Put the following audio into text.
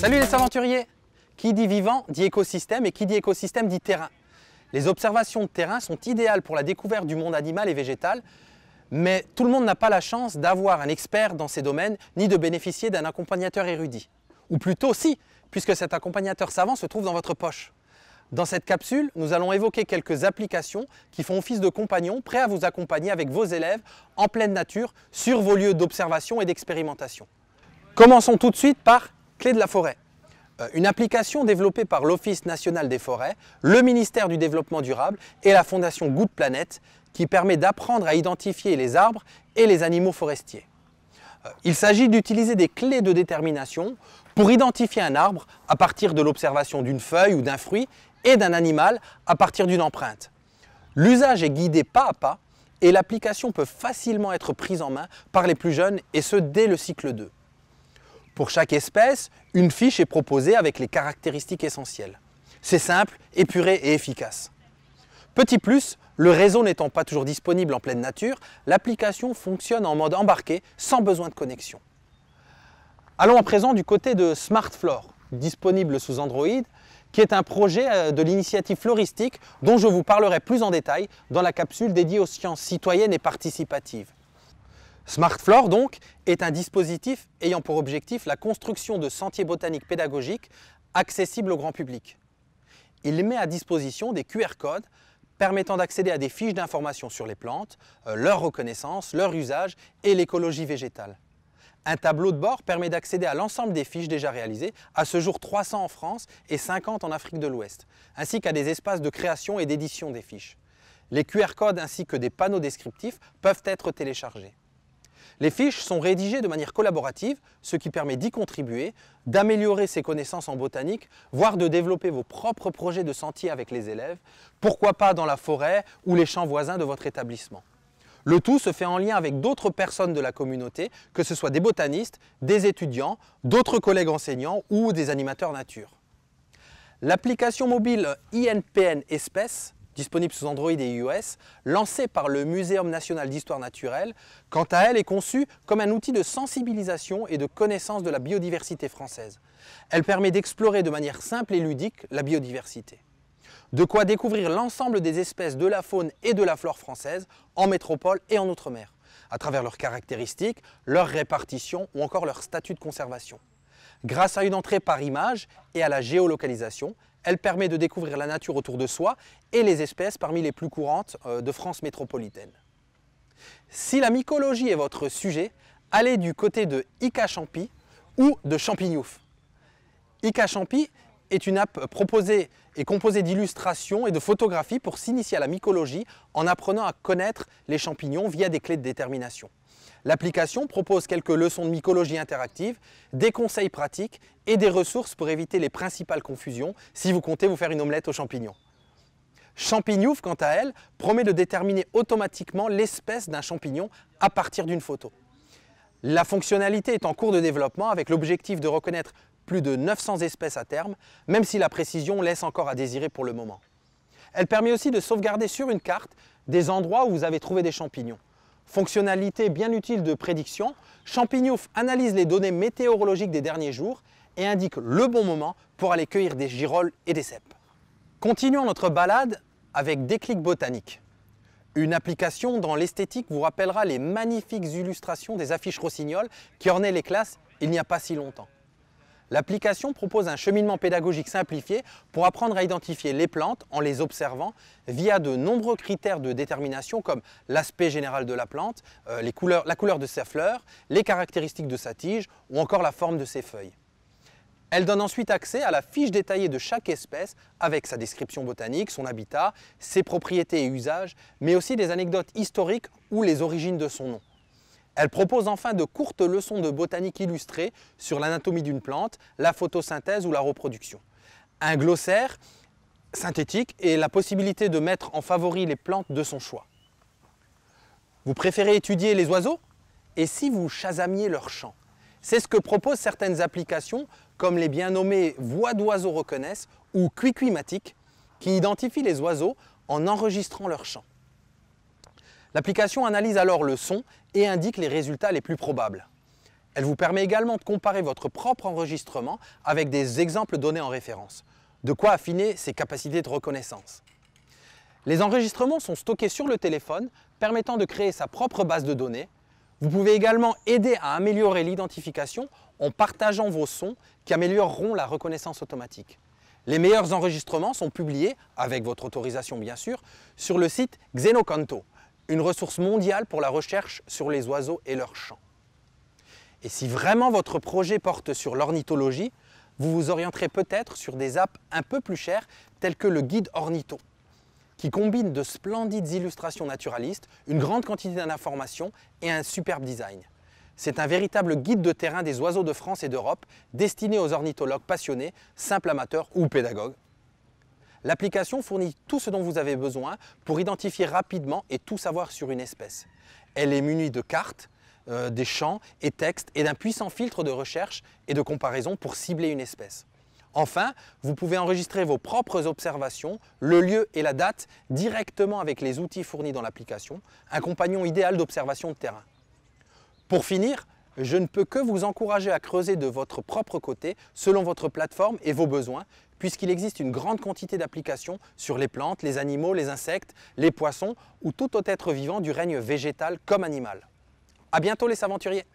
Salut les aventuriers Qui dit vivant dit écosystème et qui dit écosystème dit terrain. Les observations de terrain sont idéales pour la découverte du monde animal et végétal, mais tout le monde n'a pas la chance d'avoir un expert dans ces domaines ni de bénéficier d'un accompagnateur érudit. Ou plutôt si, puisque cet accompagnateur savant se trouve dans votre poche. Dans cette capsule, nous allons évoquer quelques applications qui font office de compagnons prêts à vous accompagner avec vos élèves en pleine nature sur vos lieux d'observation et d'expérimentation. Commençons tout de suite par clé de la forêt. Euh, une application développée par l'Office national des forêts, le ministère du Développement durable et la fondation Good Planet qui permet d'apprendre à identifier les arbres et les animaux forestiers. Euh, il s'agit d'utiliser des clés de détermination pour identifier un arbre à partir de l'observation d'une feuille ou d'un fruit et d'un animal à partir d'une empreinte. L'usage est guidé pas à pas et l'application peut facilement être prise en main par les plus jeunes et ce dès le cycle 2. Pour chaque espèce, une fiche est proposée avec les caractéristiques essentielles. C'est simple, épuré et efficace. Petit plus, le réseau n'étant pas toujours disponible en pleine nature, l'application fonctionne en mode embarqué sans besoin de connexion. Allons à présent du côté de SmartFlore, disponible sous Android, qui est un projet euh, de l'initiative floristique dont je vous parlerai plus en détail dans la capsule dédiée aux sciences citoyennes et participatives. SmartFlore donc est un dispositif ayant pour objectif la construction de sentiers botaniques pédagogiques accessibles au grand public. Il met à disposition des QR codes permettant d'accéder à des fiches d'information sur les plantes, euh, leur reconnaissance, leur usage et l'écologie végétale. Un tableau de bord permet d'accéder à l'ensemble des fiches déjà réalisées, à ce jour 300 en France et 50 en Afrique de l'Ouest, ainsi qu'à des espaces de création et d'édition des fiches. Les QR codes ainsi que des panneaux descriptifs peuvent être téléchargés. Les fiches sont rédigées de manière collaborative, ce qui permet d'y contribuer, d'améliorer ses connaissances en botanique, voire de développer vos propres projets de sentiers avec les élèves, pourquoi pas dans la forêt ou les champs voisins de votre établissement. Le tout se fait en lien avec d'autres personnes de la communauté, que ce soit des botanistes, des étudiants, d'autres collègues enseignants ou des animateurs nature. L'application mobile INPN Espèces disponible sous Android et iOS, lancée par le Muséum national d'histoire naturelle, quant à elle est conçue comme un outil de sensibilisation et de connaissance de la biodiversité française. Elle permet d'explorer de manière simple et ludique la biodiversité. De quoi découvrir l'ensemble des espèces de la faune et de la flore française en métropole et en Outre-mer, à travers leurs caractéristiques, leur répartition ou encore leur statut de conservation. Grâce à une entrée par image et à la géolocalisation, elle permet de découvrir la nature autour de soi et les espèces parmi les plus courantes euh, de France métropolitaine. Si la mycologie est votre sujet, allez du côté de Ika Champi ou de Champignouf. Ika Champi est une app proposée est composé d'illustrations et de photographies pour s'initier à la mycologie en apprenant à connaître les champignons via des clés de détermination. L'application propose quelques leçons de mycologie interactive, des conseils pratiques et des ressources pour éviter les principales confusions si vous comptez vous faire une omelette aux champignons. Champignouf, quant à elle, promet de déterminer automatiquement l'espèce d'un champignon à partir d'une photo. La fonctionnalité est en cours de développement avec l'objectif de reconnaître plus de 900 espèces à terme, même si la précision laisse encore à désirer pour le moment. Elle permet aussi de sauvegarder sur une carte des endroits où vous avez trouvé des champignons. Fonctionnalité bien utile de prédiction, Champignouf analyse les données météorologiques des derniers jours et indique le bon moment pour aller cueillir des girolles et des cèpes. Continuons notre balade avec Déclic Botanique. Une application dans l'esthétique vous rappellera les magnifiques illustrations des affiches Rossignol qui ornaient les classes il n'y a pas si longtemps. L'application propose un cheminement pédagogique simplifié pour apprendre à identifier les plantes en les observant via de nombreux critères de détermination comme l'aspect général de la plante, euh, la couleur de ses fleurs, les caractéristiques de sa tige ou encore la forme de ses feuilles. Elle donne ensuite accès à la fiche détaillée de chaque espèce avec sa description botanique, son habitat, ses propriétés et usages, mais aussi des anecdotes historiques ou les origines de son nom. Elle propose enfin de courtes leçons de botanique illustrées sur l'anatomie d'une plante, la photosynthèse ou la reproduction. Un glossaire synthétique et la possibilité de mettre en favori les plantes de son choix. Vous préférez étudier les oiseaux Et si vous chasamiez leur chant C'est ce que proposent certaines applications comme les bien nommées voix d'oiseaux reconnaissent ou cuicuimatiques qui identifient les oiseaux en enregistrant leur chant. L'application analyse alors le son et indique les résultats les plus probables. Elle vous permet également de comparer votre propre enregistrement avec des exemples donnés en référence. De quoi affiner ses capacités de reconnaissance. Les enregistrements sont stockés sur le téléphone, permettant de créer sa propre base de données. Vous pouvez également aider à améliorer l'identification en partageant vos sons qui amélioreront la reconnaissance automatique. Les meilleurs enregistrements sont publiés, avec votre autorisation bien sûr, sur le site Xenocanto une ressource mondiale pour la recherche sur les oiseaux et leurs champs. Et si vraiment votre projet porte sur l'ornithologie, vous vous orienterez peut-être sur des apps un peu plus chères telles que le guide Ornitho, qui combine de splendides illustrations naturalistes, une grande quantité d'informations et un superbe design. C'est un véritable guide de terrain des oiseaux de France et d'Europe destiné aux ornithologues passionnés, simples amateurs ou pédagogues. L'application fournit tout ce dont vous avez besoin pour identifier rapidement et tout savoir sur une espèce. Elle est munie de cartes, euh, des champs et textes et d'un puissant filtre de recherche et de comparaison pour cibler une espèce. Enfin, vous pouvez enregistrer vos propres observations, le lieu et la date directement avec les outils fournis dans l'application, un compagnon idéal d'observation de terrain. Pour finir, je ne peux que vous encourager à creuser de votre propre côté selon votre plateforme et vos besoins puisqu'il existe une grande quantité d'applications sur les plantes, les animaux, les insectes, les poissons ou tout autre être vivant du règne végétal comme animal. A bientôt les aventuriers